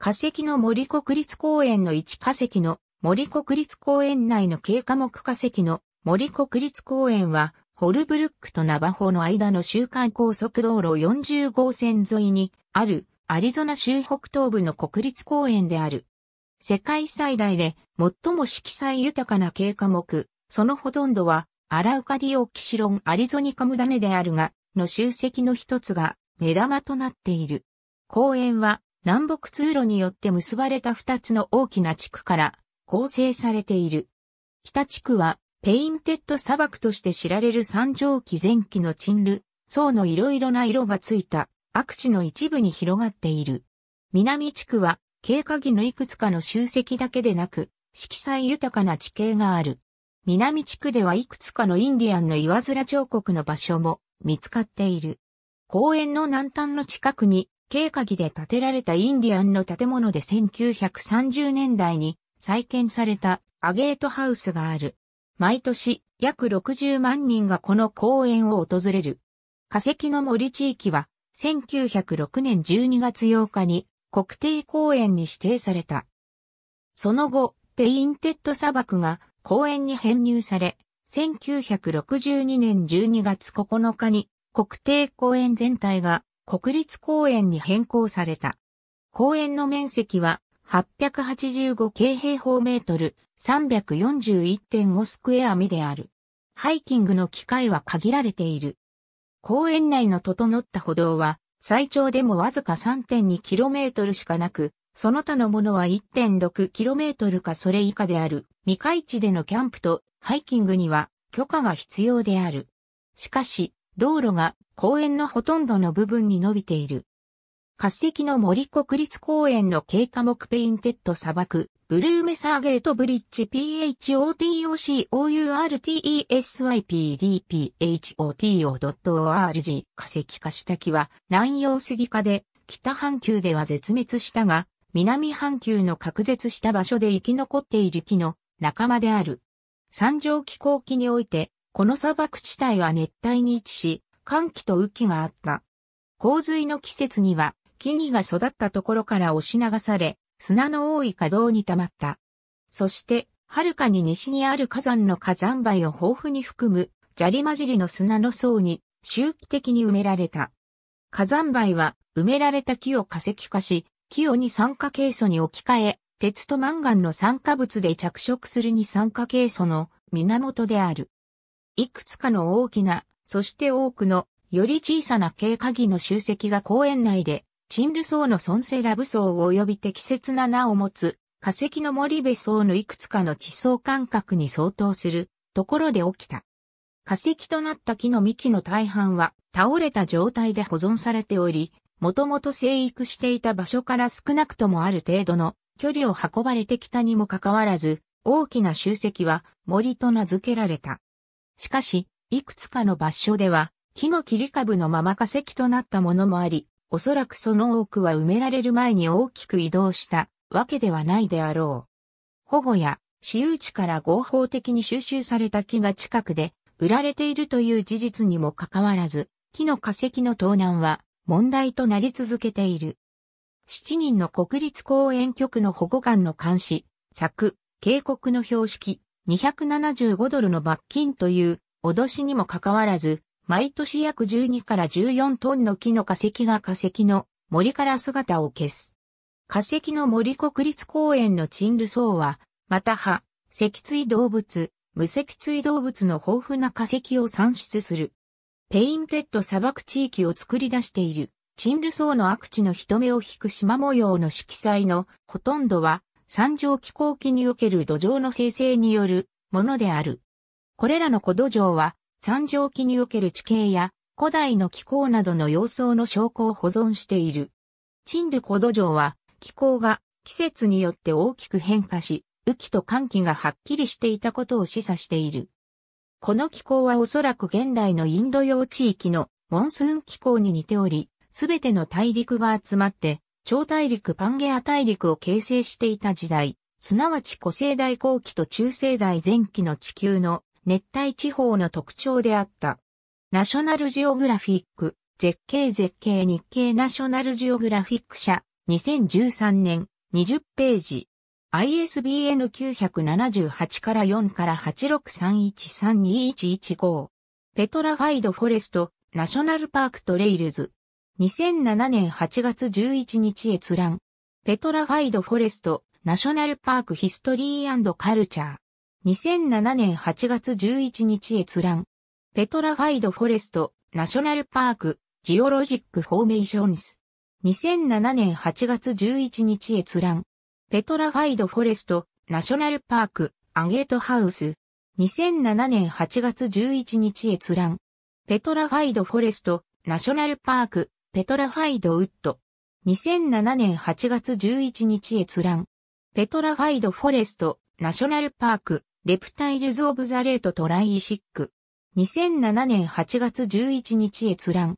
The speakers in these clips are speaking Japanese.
化石の森国立公園の一化石の森国立公園内の軽科目化石の森国立公園は、ホルブルックとナバホの間の周回高速道路40号線沿いにあるアリゾナ州北東部の国立公園である。世界最大で最も色彩豊かな軽科目、そのほとんどはアラウカリオキシロンアリゾニカムダネであるが、の集積の一つが目玉となっている。公園は南北通路によって結ばれた2つの大きな地区から構成されている。北地区はペインテッド砂漠として知られる三畳紀前期のチンル、層のいろいろな色がついた悪地の一部に広がっている。南地区は経過儀のいくつかの集積だけでなく、色彩豊かな地形がある。南地区ではいくつかのインディアンの岩面彫刻の場所も見つかっている。公園の南端の近くに軽画で建てられたインディアンの建物で1930年代に再建されたアゲートハウスがある。毎年約60万人がこの公園を訪れる。化石の森地域は1906年12月8日に国定公園に指定された。その後、ペインテッド砂漠が公園に編入され、1962年12月9日に国定公園全体が国立公園に変更された。公園の面積は885平方メートル341.5スクエアミである。ハイキングの機会は限られている。公園内の整った歩道は最長でもわずか 3.2km しかなく、その他のものは 1.6km かそれ以下である。未開地でのキャンプとハイキングには許可が必要である。しかし、道路が公園のほとんどの部分に伸びている。化石の森国立公園の軽科目ペインテッド砂漠、ブルーメサーゲートブリッジ PHOTOCOURTESYPDPHOTO.org 化石化した木は南洋杉化で北半球では絶滅したが南半球の隔絶した場所で生き残っている木の仲間である。三条気候期においてこの砂漠地帯は熱帯に位置し、寒気と雨季があった。洪水の季節には、木々が育ったところから押し流され、砂の多い稼働に溜まった。そして、遥かに西にある火山の火山灰を豊富に含む砂利混じりの砂の層に周期的に埋められた。火山灰は埋められた木を化石化し、木を二酸化ケイ素に置き換え、鉄とマンガンの酸化物で着色する二酸化ケイ素の源である。いくつかの大きな、そして多くの、より小さな軽鍵の集積が公園内で、チンル層のソンセラブ層及び適切な名を持つ、化石の森部層のいくつかの地層間隔に相当するところで起きた。化石となった木の幹の大半は倒れた状態で保存されており、もともと生育していた場所から少なくともある程度の距離を運ばれてきたにもかかわらず、大きな集積は森と名付けられた。しかし、いくつかの場所では、木の切り株のまま化石となったものもあり、おそらくその多くは埋められる前に大きく移動したわけではないであろう。保護や私有地から合法的に収集された木が近くで売られているという事実にもかかわらず、木の化石の盗難は問題となり続けている。7人の国立公園局の保護官の監視、作、警告の標識、275ドルの罰金という脅しにもかかわらず、毎年約12から14トンの木の化石が化石の森から姿を消す。化石の森国立公園のチンルソーは、また葉、脊椎動物、無脊椎動物の豊富な化石を産出する。ペインテッド砂漠地域を作り出している、チンルソーの悪地の人目を引く島模様の色彩のほとんどは三条気候期における土壌の生成によるものである。これらの古土壌は、三条期における地形や古代の気候などの様相の証拠を保存している。チンドゥ古土壌は、気候が季節によって大きく変化し、雨季と寒季がはっきりしていたことを示唆している。この気候はおそらく現代のインド洋地域のモンスーン気候に似ており、すべての大陸が集まって超大陸パンゲア大陸を形成していた時代、すなわち古生代後期と中生代前期の地球の熱帯地方の特徴であった。ナショナルジオグラフィック、絶景絶景日経ナショナルジオグラフィック社、2013年、20ページ。ISBN 978から4から863132115。ペトラファイドフォレスト、ナショナルパークトレイルズ。2007年8月11日閲覧。ペトラファイドフォレスト、ナショナルパークヒストリーカルチャー。2007年8月11日閲覧。ペトラファイドフォレスト、ナショナルパーク、ジオロジックフォーメーションス。2007年8月11日閲覧。ペトラファイドフォレスト、ナショナルパーク、アゲートハウス。2007年8月11日閲覧。ペトラファイドフォレスト、ナショナルパーク、ペトラファイドウッド。2007年8月11日閲覧。ペトラファイドフォレスト、ナショナルパーク、レプタイルズ・オブ・ザ・レート・トライ・イシック。2007年8月11日閲覧。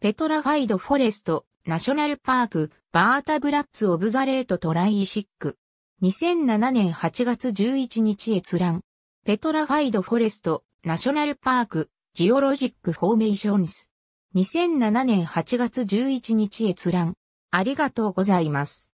ペトラファイドフォレスト、ナショナルパーク、バータ・ブラッツ・オブ・ザ・レート・トライ・イシック。2007年8月11日閲覧。ペトラファイドフォレスト、ナショナルパーク、ジオロジック・フォーメーションス。2007年8月11日閲覧。ありがとうございます。